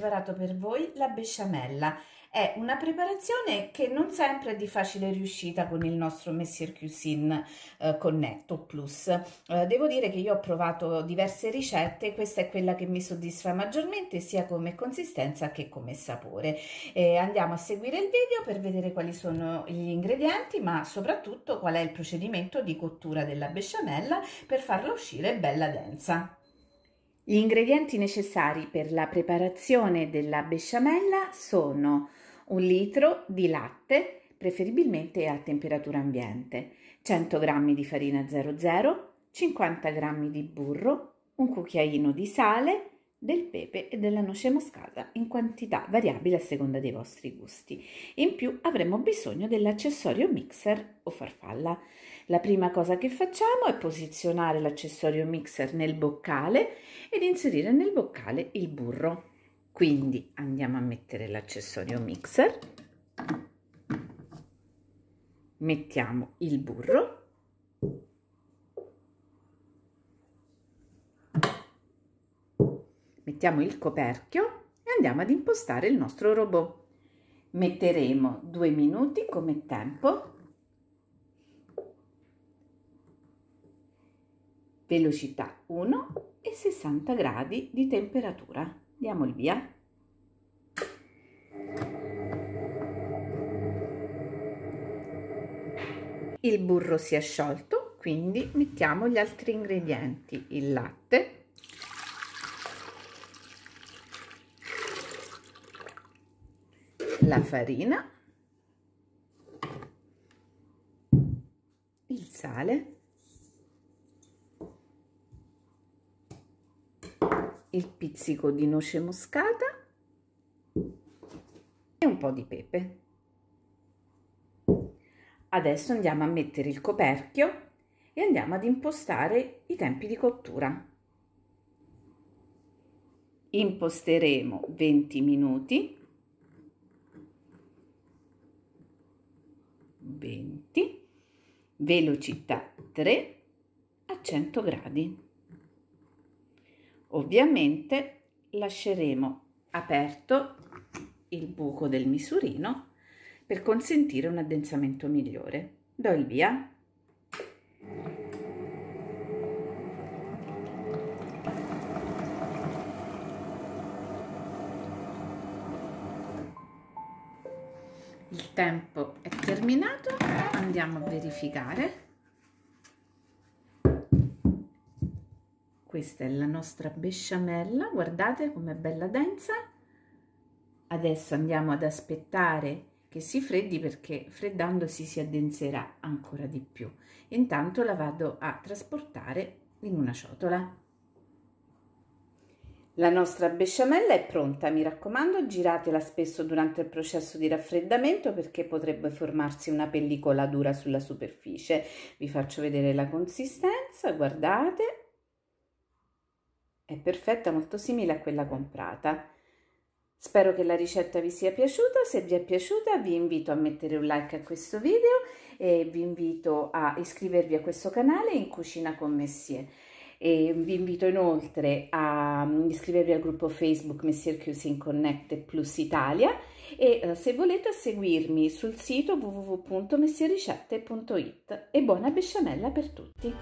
preparato per voi la besciamella. È una preparazione che non sempre è di facile riuscita con il nostro Messier Cuisine eh, Connetto Plus. Eh, devo dire che io ho provato diverse ricette, questa è quella che mi soddisfa maggiormente sia come consistenza che come sapore. Eh, andiamo a seguire il video per vedere quali sono gli ingredienti, ma soprattutto qual è il procedimento di cottura della besciamella per farla uscire bella densa. Gli ingredienti necessari per la preparazione della besciamella sono un litro di latte, preferibilmente a temperatura ambiente, 100 g di farina 00, 50 g di burro, un cucchiaino di sale, del pepe e della noce moscata in quantità variabile a seconda dei vostri gusti. In più avremo bisogno dell'accessorio mixer o farfalla. La prima cosa che facciamo è posizionare l'accessorio mixer nel boccale ed inserire nel boccale il burro. Quindi andiamo a mettere l'accessorio mixer, mettiamo il burro Mettiamo il coperchio e andiamo ad impostare il nostro robot. Metteremo due minuti come tempo. Velocità 1 e 60 gradi di temperatura. Diamo il via. Il burro si è sciolto, quindi mettiamo gli altri ingredienti, il latte, la farina, il sale, il pizzico di noce moscata e un po' di pepe. Adesso andiamo a mettere il coperchio e andiamo ad impostare i tempi di cottura. Imposteremo 20 minuti velocità 3 a 100 gradi. Ovviamente lasceremo aperto il buco del misurino per consentire un addensamento migliore. Do il via. Il tempo è terminato andiamo a verificare questa è la nostra besciamella guardate com'è bella densa adesso andiamo ad aspettare che si freddi perché freddandosi si addenserà ancora di più intanto la vado a trasportare in una ciotola la nostra besciamella è pronta, mi raccomando giratela spesso durante il processo di raffreddamento perché potrebbe formarsi una pellicola dura sulla superficie. Vi faccio vedere la consistenza, guardate, è perfetta, molto simile a quella comprata. Spero che la ricetta vi sia piaciuta, se vi è piaciuta vi invito a mettere un like a questo video e vi invito a iscrivervi a questo canale in Cucina con Messier. E vi invito inoltre a iscrivervi al gruppo Facebook Messier Cuisine Connect Plus Italia e eh, se volete a seguirmi sul sito www.messiericette.it e buona besciamella per tutti!